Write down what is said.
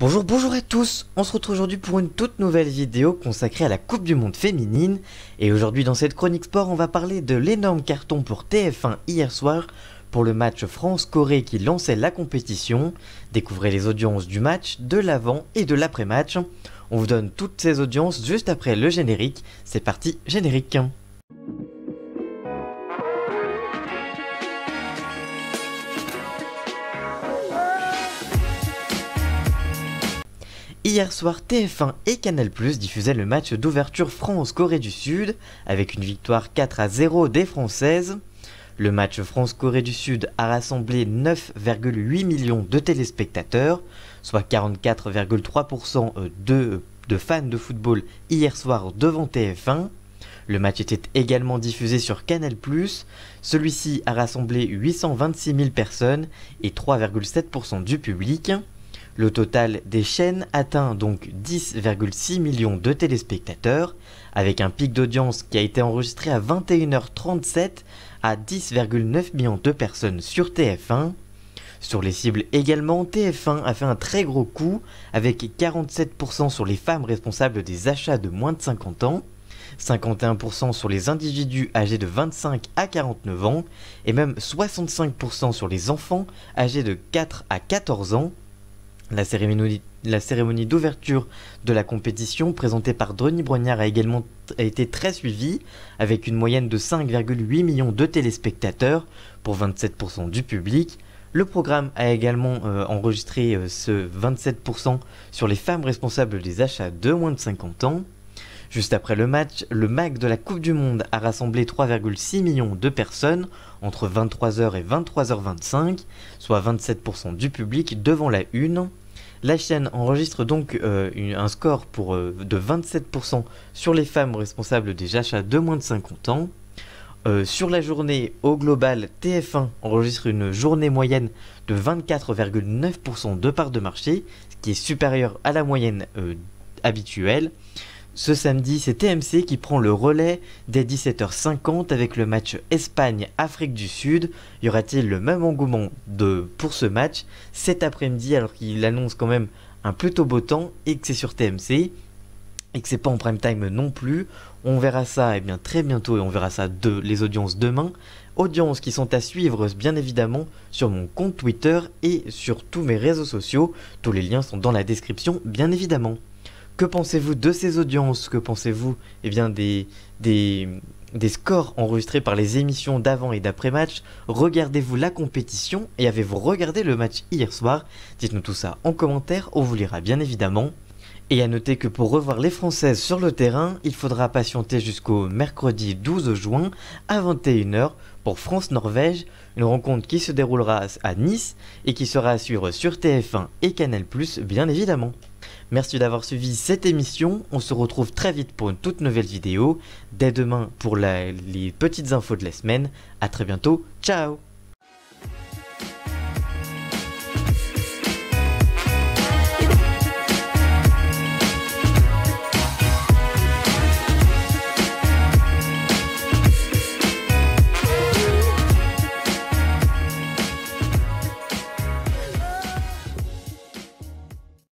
Bonjour, bonjour à tous On se retrouve aujourd'hui pour une toute nouvelle vidéo consacrée à la Coupe du Monde féminine. Et aujourd'hui dans cette chronique sport, on va parler de l'énorme carton pour TF1 hier soir pour le match France-Corée qui lançait la compétition. Découvrez les audiences du match, de l'avant et de l'après-match. On vous donne toutes ces audiences juste après le générique. C'est parti, générique Hier soir, TF1 et Canal+ diffusaient le match d'ouverture France-Corée du Sud avec une victoire 4 à 0 des Françaises. Le match France-Corée du Sud a rassemblé 9,8 millions de téléspectateurs, soit 44,3% euh, de, fans de football hier soir devant TF1. Le match était également diffusé sur Canal+. Celui-ci a rassemblé 826 000 personnes et 3,7% du public. Le total des chaînes atteint donc 10,6 millions de téléspectateurs, avec un pic d'audience qui a été enregistré à 21h37 à 10,9 millions de personnes sur TF1. Sur les cibles également, TF1 a fait un très gros coup, avec 47% sur les femmes responsables des achats de moins de 50 ans, 51% sur les individus âgés de 25 à 49 ans, et même 65% sur les enfants âgés de 4 à 14 ans, la cérémonie, d'ouverture de la compétition présentée par Denis Brognard a également été très suivie, avec une moyenne de 5,8 millions de téléspectateurs pour 27% du public. Le programme a également euh, enregistré euh, ce 27% sur les femmes responsables des achats de moins de 50 ans. Juste après le match, le MAC de la Coupe du Monde a rassemblé 3,6 millions de personnes entre 23h et 23h25, soit 27% du public devant la une. La chaîne enregistre donc euh, un score pour, euh, de 27% sur les femmes responsables des achats de moins de 50 ans. Euh, sur la journée, au global, TF1 enregistre une journée moyenne de 24,9% de parts de marché, ce qui est supérieur à la moyenne habituelle. Ce samedi, c'est TMC qui prend le relais dès 17h50 avec le match Espagne-Afrique du Sud. Y aura-t-il le même engouement de, pour ce match cet après-midi alors qu'il annonce quand même un plutôt beau temps et que c'est sur TMC et que c'est pas en prime time non plus. On verra ça eh bien, très bientôt et on verra ça de, les audiences demain. Audiences qui sont à suivre bien évidemment sur mon compte Twitter et sur tous mes réseaux sociaux. Tous les liens sont dans la description bien évidemment. Que pensez-vous de ces audiences Que pensez-vous eh bien, des, des, des scores enregistrés par les émissions d'avant et d'après-match Regardez-vous la compétition et avez-vous regardé le match hier soir Dites-nous tout ça en commentaire, on vous lira bien évidemment. Et à noter que pour revoir les Françaises sur le terrain, il faudra patienter jusqu'au mercredi 12 juin à 21h pour France-Norvège, une rencontre qui se déroulera à Nice et qui sera à suivre sur TF1 et Canal+, bien évidemment. Merci d'avoir suivi cette émission. On se retrouve très vite pour une toute nouvelle vidéo. Dès demain pour les petites infos de la semaine. A très bientôt. Ciao